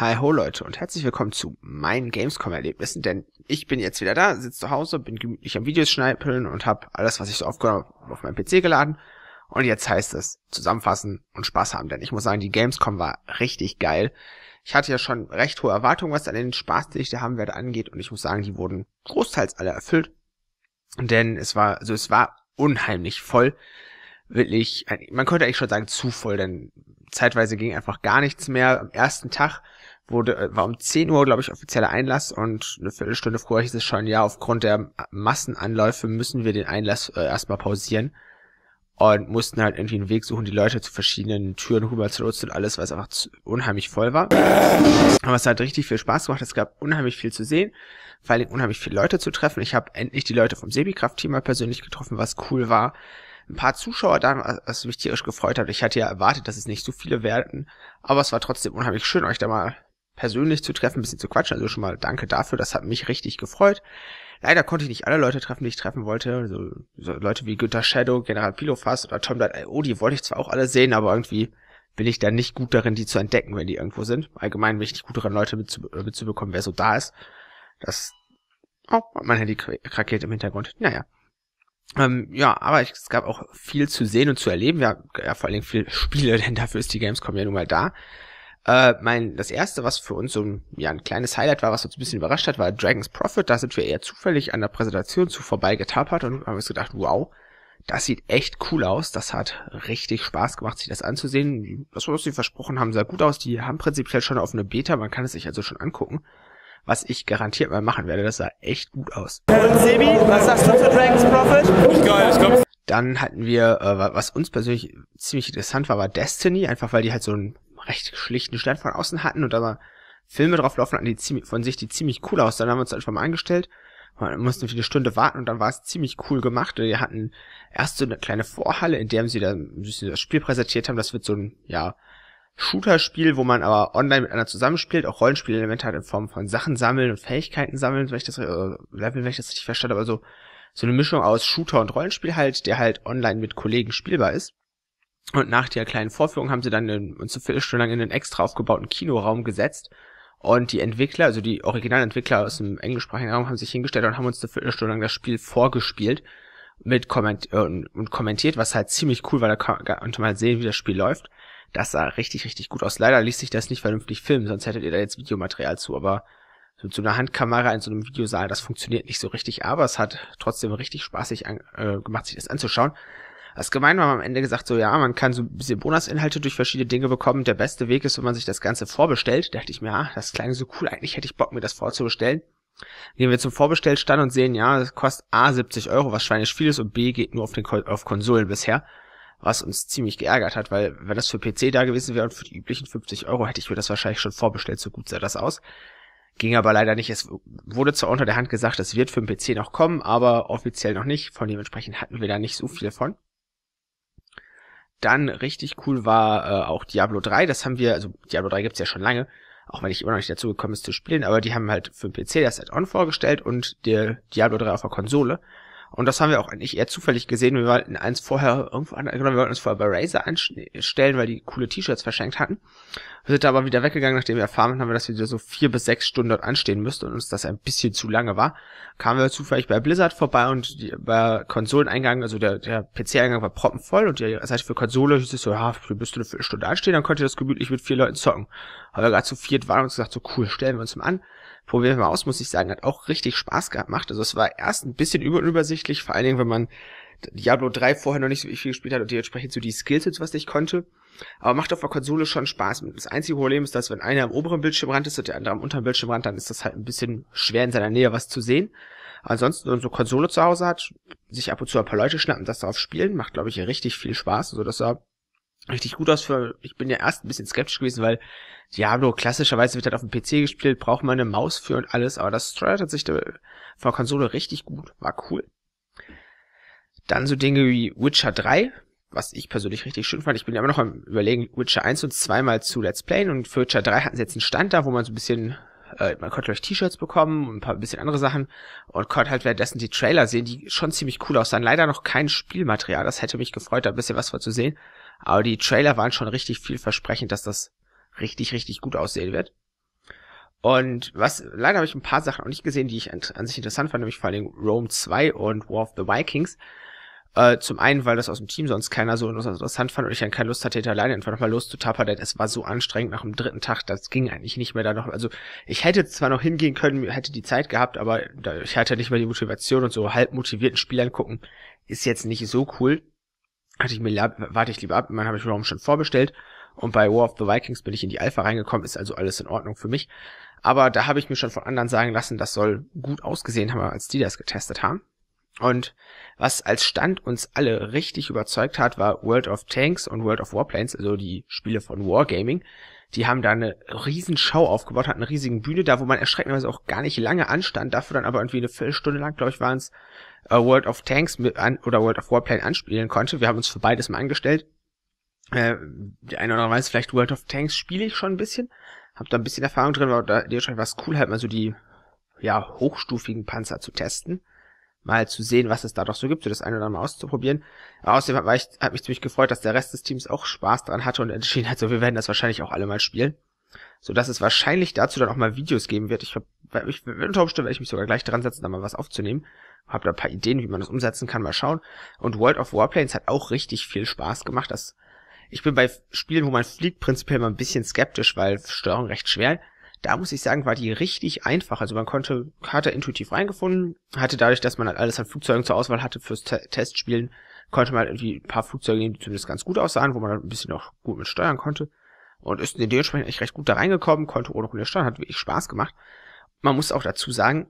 Hi ho Leute und herzlich willkommen zu meinen Gamescom-Erlebnissen, denn ich bin jetzt wieder da, sitze zu Hause, bin gemütlich am Videos schneipeln und habe alles, was ich so aufgenommen habe, auf meinen PC geladen. Und jetzt heißt es zusammenfassen und Spaß haben, denn ich muss sagen, die Gamescom war richtig geil. Ich hatte ja schon recht hohe Erwartungen, was an den Spaß, den ich da haben werde, angeht und ich muss sagen, die wurden großteils alle erfüllt, denn es war, also es war unheimlich voll wirklich, man könnte eigentlich schon sagen, zu voll, denn zeitweise ging einfach gar nichts mehr am ersten Tag wurde, äh, war um 10 Uhr, glaube ich, offizieller Einlass und eine Viertelstunde früher hieß es schon, ja, aufgrund der Massenanläufe müssen wir den Einlass äh, erstmal pausieren und mussten halt irgendwie einen Weg suchen, die Leute zu verschiedenen Türen rüber zu nutzen und alles, was einfach zu, unheimlich voll war. Aber es hat richtig viel Spaß gemacht, es gab unheimlich viel zu sehen, vor allem unheimlich viele Leute zu treffen. Ich habe endlich die Leute vom Sebikraft-Team mal persönlich getroffen, was cool war. Ein paar Zuschauer da, was mich tierisch gefreut hat. Ich hatte ja erwartet, dass es nicht so viele werden, aber es war trotzdem unheimlich schön, euch da mal persönlich zu treffen, ein bisschen zu quatschen. Also schon mal danke dafür, das hat mich richtig gefreut. Leider konnte ich nicht alle Leute treffen, die ich treffen wollte. Also, so Leute wie Günther Shadow, General Pilofas oder Tom Light oh, die wollte ich zwar auch alle sehen, aber irgendwie bin ich da nicht gut darin, die zu entdecken, wenn die irgendwo sind. Allgemein bin ich nicht gut darin, Leute mitzubekommen, mit zu äh, wer so da ist. Das, oh, mein Handy krakelt im Hintergrund. Naja. Ähm, ja, aber ich, es gab auch viel zu sehen und zu erleben. Ja, ja, vor allen Dingen viel Spiele, denn dafür ist die Gamescom ja nun mal da. Äh, mein, das erste, was für uns so ein, ja, ein kleines Highlight war, was uns ein bisschen überrascht hat, war Dragon's Prophet. Da sind wir eher zufällig an der Präsentation zu vorbei getapert und haben uns gedacht, wow, das sieht echt cool aus. Das hat richtig Spaß gemacht, sich das anzusehen. Das, was sie versprochen haben, sah gut aus. Die haben prinzipiell schon auf eine Beta, man kann es sich also schon angucken. Was ich garantiert mal machen werde, das sah echt gut aus. Und Sebi, was sagst du zu Dragon's Prophet? Geil, ich glaube. Dann hatten wir, äh, was uns persönlich ziemlich interessant war, war Destiny, einfach weil die halt so ein recht schlichten Stand von außen hatten und aber Filme drauf laufen hatten, die ziemlich, von sich, die ziemlich cool aus. Dann haben wir uns einfach halt mal angestellt, mussten für eine Stunde warten und dann war es ziemlich cool gemacht. wir hatten erst so eine kleine Vorhalle, in der sie dann das Spiel präsentiert haben. Das wird so ein, ja, Shooter-Spiel, wo man aber online miteinander zusammenspielt, auch Rollenspielelemente hat in Form von Sachen sammeln und Fähigkeiten sammeln, wenn ich das, äh, Level, wenn ich das richtig verstanden habe, also so eine Mischung aus Shooter und Rollenspiel halt, der halt online mit Kollegen spielbar ist. Und nach der kleinen Vorführung haben sie dann uns eine Viertelstunde lang in einen extra aufgebauten Kinoraum gesetzt. Und die Entwickler, also die Originalentwickler aus dem englischsprachigen Raum, haben sich hingestellt und haben uns eine Viertelstunde lang das Spiel vorgespielt mit komment äh, und kommentiert, was halt ziemlich cool war. Da konnte man sehen, wie das Spiel läuft. Das sah richtig, richtig gut aus. Leider ließ sich das nicht vernünftig filmen, sonst hättet ihr da jetzt Videomaterial zu. Aber mit so einer Handkamera in so einem Videosaal, das funktioniert nicht so richtig. Aber es hat trotzdem richtig spaßig an, äh, gemacht, sich das anzuschauen als Gemeinde haben am Ende gesagt, so ja, man kann so ein bisschen Bonusinhalte durch verschiedene Dinge bekommen. Der beste Weg ist, wenn man sich das Ganze vorbestellt. Da dachte ich mir, ah, das klang so cool, eigentlich hätte ich Bock, mir das vorzubestellen. Gehen wir zum Vorbestellstand und sehen, ja, das kostet A 70 Euro, was schweinisch viel ist, und B geht nur auf, den Kon auf Konsolen bisher. Was uns ziemlich geärgert hat, weil wenn das für PC da gewesen wäre und für die üblichen 50 Euro, hätte ich mir das wahrscheinlich schon vorbestellt, so gut sah das aus. Ging aber leider nicht. Es wurde zwar unter der Hand gesagt, es wird für den PC noch kommen, aber offiziell noch nicht. Von dementsprechend hatten wir da nicht so viel von. Dann richtig cool war äh, auch Diablo 3, das haben wir, also Diablo 3 gibt's ja schon lange, auch wenn ich immer noch nicht dazu gekommen ist zu spielen, aber die haben halt für den PC das Add-on halt vorgestellt und der Diablo 3 auf der Konsole. Und das haben wir auch eigentlich eher zufällig gesehen. Wir wollten eins vorher irgendwo an, genau, wir wollten uns vorher bei Razer anstellen, weil die coole T-Shirts verschenkt hatten. Wir sind da aber wieder weggegangen, nachdem wir erfahren haben, dass wir so vier bis sechs Stunden dort anstehen müssten und uns das ein bisschen zu lange war. Kamen wir zufällig bei Blizzard vorbei und die, bei Konsoleneingang, also der, der PC-Eingang war proppenvoll und die Seite für Konsole hieß es so, ja, wir müssten eine Viertelstunde anstehen, dann könnt ihr das gemütlich mit vier Leuten zocken. Aber wir gerade zu viert waren und gesagt, so cool, stellen wir uns mal an. Probieren wir mal aus, muss ich sagen, hat auch richtig Spaß gemacht. Also es war erst ein bisschen überübersichtlich, vor allen Dingen, wenn man Diablo 3 vorher noch nicht so viel gespielt hat und dementsprechend so die Skills jetzt, was ich konnte. Aber macht auf der Konsole schon Spaß. Das einzige Problem ist, dass wenn einer am oberen Bildschirmrand ist und der andere am unteren Bildschirmrand, dann ist das halt ein bisschen schwer in seiner Nähe was zu sehen. Ansonsten, wenn man so Konsole zu Hause hat, sich ab und zu ein paar Leute schnappen, das darauf spielen, macht, glaube ich, richtig viel Spaß. Also das war richtig gut aus für, ich bin ja erst ein bisschen skeptisch gewesen, weil Diablo klassischerweise wird halt auf dem PC gespielt, braucht man eine Maus für und alles, aber das steuert hat sich da von Konsole richtig gut, war cool. Dann so Dinge wie Witcher 3, was ich persönlich richtig schön fand. Ich bin ja immer noch am überlegen, Witcher 1 und 2 mal zu Let's Playen und für Witcher 3 hatten sie jetzt einen Stand da, wo man so ein bisschen äh, man konnte euch T-Shirts bekommen und ein paar bisschen andere Sachen und konnte halt währenddessen die Trailer sehen, die schon ziemlich cool aussahen. Leider noch kein Spielmaterial, das hätte mich gefreut, da ein bisschen was vorzusehen. zu sehen. Aber die Trailer waren schon richtig vielversprechend, dass das richtig, richtig gut aussehen wird. Und was, leider habe ich ein paar Sachen auch nicht gesehen, die ich an, an sich interessant fand, nämlich vor allem Rome 2 und War of the Vikings. Äh, zum einen, weil das aus dem Team sonst keiner so interessant fand und ich dann keine Lust hatte, alleine einfach nochmal loszutappern, denn es war so anstrengend nach dem dritten Tag, das ging eigentlich nicht mehr da noch. Also ich hätte zwar noch hingehen können, hätte die Zeit gehabt, aber ich hatte nicht mehr die Motivation und so halb motivierten Spielern gucken, ist jetzt nicht so cool hatte ich mir, warte ich lieber ab, man habe ich wiederum schon vorbestellt. Und bei War of the Vikings bin ich in die Alpha reingekommen, ist also alles in Ordnung für mich. Aber da habe ich mir schon von anderen sagen lassen, das soll gut ausgesehen haben, als die das getestet haben. Und was als Stand uns alle richtig überzeugt hat, war World of Tanks und World of Warplanes, also die Spiele von Wargaming. Die haben da eine riesen Show aufgebaut, hatten eine riesigen Bühne da, wo man erschreckenderweise auch gar nicht lange anstand, dafür dann aber irgendwie eine Viertelstunde lang, glaube ich, waren es, äh, World of Tanks mit an, oder World of Warplanes anspielen konnte. Wir haben uns für beides mal angestellt. Äh, der eine oder andere weiß, vielleicht World of Tanks spiele ich schon ein bisschen, hab da ein bisschen Erfahrung drin, war da dementsprechend war es cool, halt mal so die ja, hochstufigen Panzer zu testen mal zu sehen, was es da doch so gibt, so das eine oder andere mal auszuprobieren. außerdem hat, ich, hat mich ziemlich gefreut, dass der Rest des Teams auch Spaß daran hatte und entschieden hat, so wir werden das wahrscheinlich auch alle mal spielen. So dass es wahrscheinlich dazu dann auch mal Videos geben wird. Ich, ich unter Umständen werde ich mich sogar gleich dran setzen, da mal was aufzunehmen. Hab da ein paar Ideen, wie man das umsetzen kann, mal schauen. Und World of Warplanes hat auch richtig viel Spaß gemacht. Das, ich bin bei Spielen, wo man fliegt, prinzipiell immer ein bisschen skeptisch, weil Steuerung recht schwer da muss ich sagen, war die richtig einfach. Also man konnte Karte intuitiv reingefunden, hatte dadurch, dass man halt alles an Flugzeugen zur Auswahl hatte fürs Te Testspielen, konnte man halt irgendwie ein paar Flugzeuge nehmen, die zumindest ganz gut aussahen, wo man dann halt ein bisschen auch gut mit steuern konnte. Und ist dementsprechend echt recht gut da reingekommen, konnte ohne Runde steuern, hat wirklich Spaß gemacht. Man muss auch dazu sagen,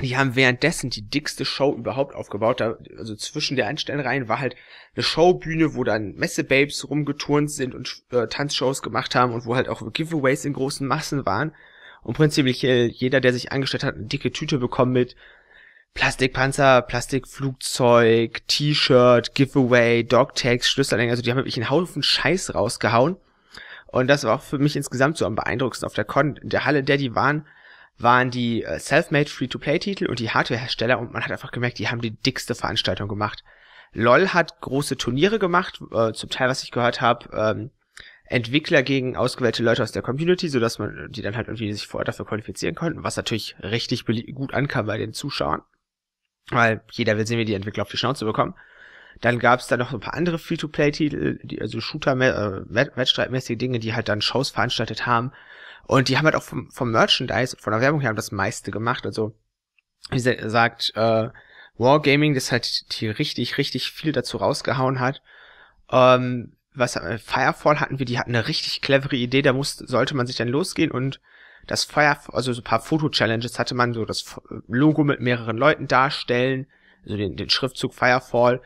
die haben währenddessen die dickste Show überhaupt aufgebaut. Da, also zwischen der Einstellreihen war halt eine Showbühne, wo dann Messebabes rumgeturnt sind und äh, Tanzshows gemacht haben und wo halt auch Giveaways in großen Massen waren. Und prinzipiell jeder, der sich angestellt hat, eine dicke Tüte bekommen mit Plastikpanzer, Plastikflugzeug, T-Shirt, Giveaway, Dogtags, Schlüsselanhänger. Also die haben wirklich einen Haufen Scheiß rausgehauen. Und das war auch für mich insgesamt so am beeindruckendsten auf der Con. In der Halle, in der die waren, waren die äh, Selfmade Free-to-Play-Titel und die Hardware-Hersteller und man hat einfach gemerkt, die haben die dickste Veranstaltung gemacht. LOL hat große Turniere gemacht, äh, zum Teil, was ich gehört habe, ähm, Entwickler gegen ausgewählte Leute aus der Community, so dass man die dann halt irgendwie sich vorher dafür qualifizieren konnten, was natürlich richtig gut ankam bei den Zuschauern, weil jeder will sehen, wie die Entwickler auf die Schnauze bekommen. Dann gab es da noch ein paar andere Free-to-Play-Titel, also Shooter, äh, wettstreitmäßige Dinge, die halt dann Shows veranstaltet haben, und die haben halt auch vom, vom Merchandise von der Werbung her haben das meiste gemacht. Also, wie gesagt, äh, Wargaming, das halt die richtig, richtig viel dazu rausgehauen hat. Ähm, was äh, Firefall hatten wir, die hatten eine richtig clevere Idee, da muss, sollte man sich dann losgehen und das Fire, also so ein paar Foto-Challenges hatte man, so das Logo mit mehreren Leuten darstellen, also den, den Schriftzug Firefall,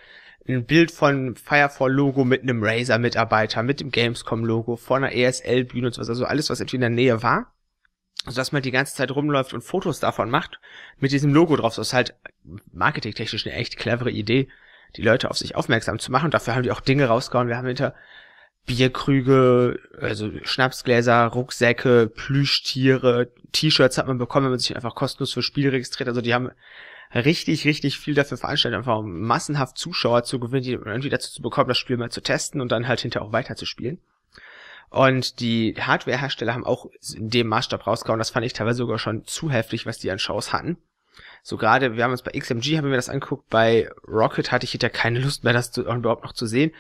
ein Bild von Firefall-Logo mit einem Razer-Mitarbeiter, mit dem Gamescom-Logo, vor einer ESL-Bühne und so was, also alles, was irgendwie in der Nähe war. Also dass man die ganze Zeit rumläuft und Fotos davon macht, mit diesem Logo drauf. Das ist halt marketingtechnisch eine echt clevere Idee, die Leute auf sich aufmerksam zu machen. Und dafür haben die auch Dinge rausgehauen. Wir haben hinter Bierkrüge, also Schnapsgläser, Rucksäcke, Plüschtiere, T-Shirts hat man bekommen, wenn man sich einfach kostenlos für Spiele registriert. Also die haben richtig, richtig viel dafür veranstaltet, einfach um massenhaft Zuschauer zu gewinnen, die irgendwie dazu zu bekommen, das Spiel mal zu testen und dann halt hinterher auch weiterzuspielen. Und die Hardware-Hersteller haben auch in dem Maßstab rausgehauen. Das fand ich teilweise sogar schon zu heftig, was die an Shows hatten. So gerade, wir haben uns bei XMG, haben wir das angeguckt, bei Rocket hatte ich hinterher keine Lust mehr, das überhaupt noch zu sehen.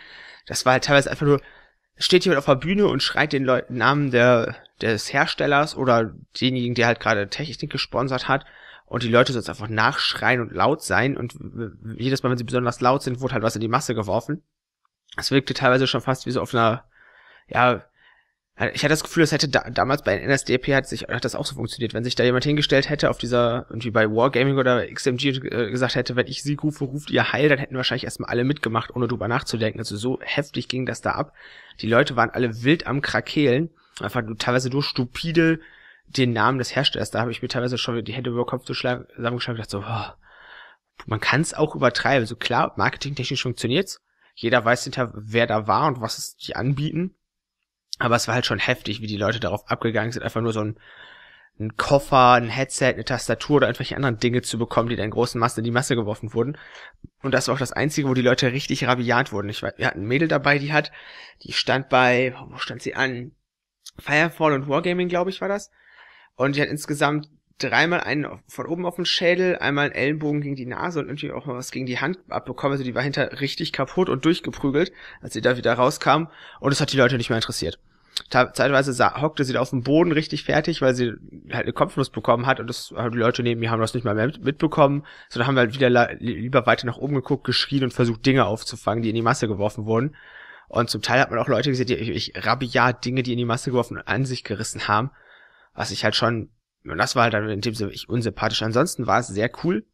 Das war halt teilweise einfach nur, steht jemand auf der Bühne und schreit den Leuten Namen der, des Herstellers oder denjenigen, der halt gerade Technik gesponsert hat und die Leute sollten einfach nachschreien und laut sein und jedes Mal, wenn sie besonders laut sind, wurde halt was in die Masse geworfen. Das wirkte teilweise schon fast wie so auf einer, ja, ich hatte das Gefühl, es hätte da, damals bei NSDP hat sich hat das auch so funktioniert, wenn sich da jemand hingestellt hätte auf dieser irgendwie bei Wargaming oder XMG äh, gesagt hätte, wenn ich sie rufe, ruft ihr Heil, dann hätten wahrscheinlich erstmal alle mitgemacht, ohne drüber nachzudenken. Also so heftig ging das da ab. Die Leute waren alle wild am Krakeelen, einfach teilweise nur stupide den Namen des Herstellers, da habe ich mir teilweise schon die Hände über den Kopf zusammengeschlagen und gedacht so, oh, man kann es auch übertreiben. So also klar, marketingtechnisch funktioniert's. Jeder weiß hinter, wer da war und was es die anbieten. Aber es war halt schon heftig, wie die Leute darauf abgegangen sind, einfach nur so ein, ein Koffer, ein Headset, eine Tastatur oder irgendwelche anderen Dinge zu bekommen, die dann in großen Masse in die Masse geworfen wurden. Und das war auch das Einzige, wo die Leute richtig rabiat wurden. Ich, wir hatten ein Mädel dabei, die hat, die stand bei, wo stand sie an? Firefall und Wargaming, glaube ich, war das. Und die hat insgesamt dreimal einen von oben auf den Schädel, einmal einen Ellenbogen gegen die Nase und natürlich auch mal was gegen die Hand abbekommen. Also die war hinter richtig kaputt und durchgeprügelt, als sie da wieder rauskam. Und das hat die Leute nicht mehr interessiert. Zeitweise sah, hockte sie da auf dem Boden richtig fertig, weil sie halt eine Kopfnuss bekommen hat und das haben die Leute neben mir haben das nicht mal mehr mitbekommen, sondern haben wir halt wieder lieber weiter nach oben geguckt, geschrien und versucht Dinge aufzufangen, die in die Masse geworfen wurden. Und zum Teil hat man auch Leute gesehen, die ich rabiat Dinge, die in die Masse geworfen an sich gerissen haben was ich halt schon, und das war halt dann in dem Sinne unsympathisch. Ansonsten war es sehr cool.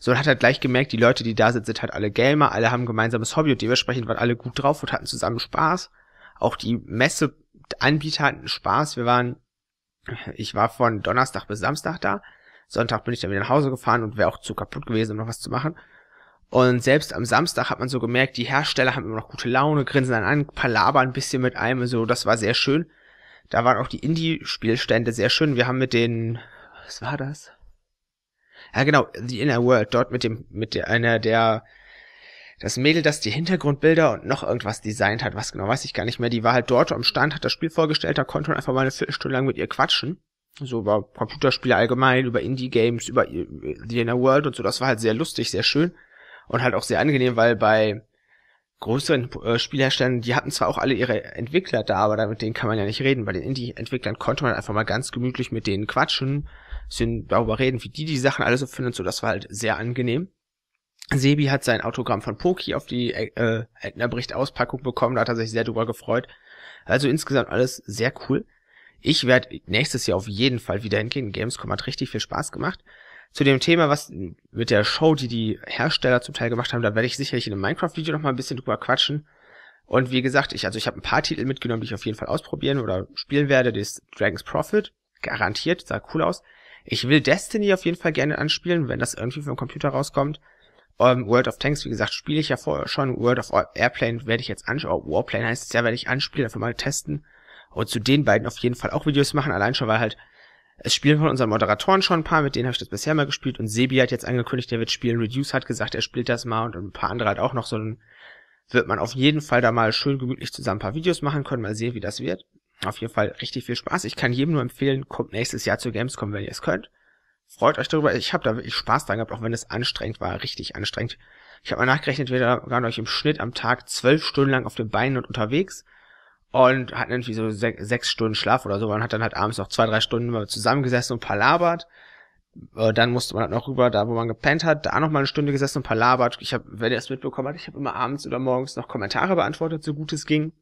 So und hat halt gleich gemerkt, die Leute, die da sind, sind halt alle Gamer, alle haben ein gemeinsames Hobby und dementsprechend waren alle gut drauf und hatten zusammen Spaß. Auch die Messeanbieter hatten Spaß. Wir waren, ich war von Donnerstag bis Samstag da. Sonntag bin ich dann wieder nach Hause gefahren und wäre auch zu kaputt gewesen, um noch was zu machen. Und selbst am Samstag hat man so gemerkt, die Hersteller haben immer noch gute Laune, grinsen dann an, palabern ein bisschen mit einem, so, das war sehr schön. Da waren auch die Indie-Spielstände sehr schön. Wir haben mit den, was war das? Ja, genau, The Inner World, dort mit dem, mit der, einer der, das Mädel, das die Hintergrundbilder und noch irgendwas designt hat, was genau weiß ich gar nicht mehr, die war halt dort am Stand, hat das Spiel vorgestellt, da konnte man einfach mal eine Viertelstunde lang mit ihr quatschen. So über Computerspiele allgemein, über Indie-Games, über The Inner World und so, das war halt sehr lustig, sehr schön und halt auch sehr angenehm, weil bei größeren äh, Spielherstellern, die hatten zwar auch alle ihre Entwickler da, aber mit denen kann man ja nicht reden. Bei den Indie-Entwicklern konnte man einfach mal ganz gemütlich mit denen quatschen, bisschen darüber reden, wie die die Sachen alle so finden so. Das war halt sehr angenehm. Sebi hat sein Autogramm von Poki auf die äh, Entnerbericht-Auspackung bekommen, da hat er sich sehr drüber gefreut. Also insgesamt alles sehr cool. Ich werde nächstes Jahr auf jeden Fall wieder hingehen. Gamescom hat richtig viel Spaß gemacht zu dem Thema, was mit der Show, die die Hersteller zum Teil gemacht haben, da werde ich sicherlich in einem Minecraft-Video noch mal ein bisschen drüber quatschen. Und wie gesagt, ich, also ich habe ein paar Titel mitgenommen, die ich auf jeden Fall ausprobieren oder spielen werde. Das Dragon's Prophet, garantiert, sah cool aus. Ich will Destiny auf jeden Fall gerne anspielen, wenn das irgendwie vom Computer rauskommt. Um, ähm, World of Tanks, wie gesagt, spiele ich ja vorher schon. World of Airplane werde ich jetzt anspielen. Oh, Warplane heißt es ja, werde ich anspielen, einfach mal testen. Und zu den beiden auf jeden Fall auch Videos machen, allein schon, weil halt es spielen von unseren Moderatoren schon ein paar, mit denen habe ich das bisher mal gespielt und Sebi hat jetzt angekündigt, der wird spielen. Reduce hat gesagt, er spielt das mal und ein paar andere halt auch noch so ein, wird man auf jeden Fall da mal schön gemütlich zusammen ein paar Videos machen können, mal sehen, wie das wird. Auf jeden Fall richtig viel Spaß. Ich kann jedem nur empfehlen, kommt nächstes Jahr zu Gamescom, wenn ihr es könnt. Freut euch darüber. Ich habe da wirklich Spaß dran gehabt, auch wenn es anstrengend war, richtig anstrengend. Ich habe mal nachgerechnet, wir waren euch im Schnitt am Tag zwölf Stunden lang auf den Beinen und unterwegs und hatten irgendwie so se sechs Stunden Schlaf oder so. Man hat dann halt abends noch zwei, drei Stunden mal zusammengesessen und palabert. Äh, dann musste man halt noch rüber, da wo man gepennt hat, da nochmal eine Stunde gesessen und palabert. Ich habe, wer das mitbekommen hat, ich habe immer abends oder morgens noch Kommentare beantwortet, so gut es ging.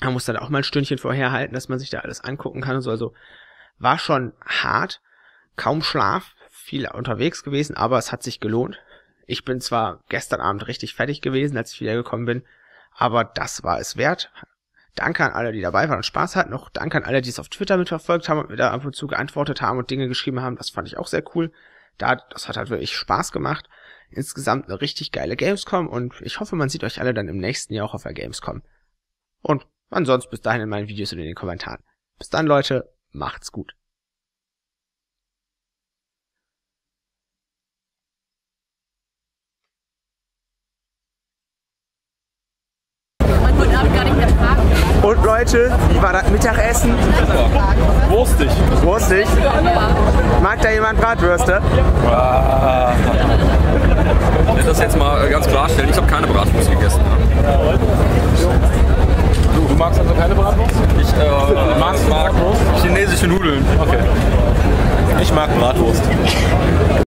Man muss dann auch mal ein Stündchen vorher halten, dass man sich da alles angucken kann und so. Also war schon hart, kaum Schlaf, viel unterwegs gewesen, aber es hat sich gelohnt. Ich bin zwar gestern Abend richtig fertig gewesen, als ich wiedergekommen bin, aber das war es wert. Danke an alle, die dabei waren und Spaß hatten. Auch danke an alle, die es auf Twitter mitverfolgt haben und mir da ab und zu geantwortet haben und Dinge geschrieben haben. Das fand ich auch sehr cool. Da, das hat halt wirklich Spaß gemacht. Insgesamt eine richtig geile Gamescom und ich hoffe, man sieht euch alle dann im nächsten Jahr auch auf der Gamescom. Und ansonsten bis dahin in meinen Videos und in den Kommentaren. Bis dann, Leute. Macht's gut. Und Leute, wie war das Mittagessen? Wurstig. Wurstig? Mag da jemand Bratwürste? Ah. Ich das jetzt mal ganz klarstellen, ich habe keine Bratwurst gegessen. Du, du magst also keine Bratwurst? Ich äh, mag Bratwurst? chinesische Nudeln. Okay. Ich mag Bratwurst.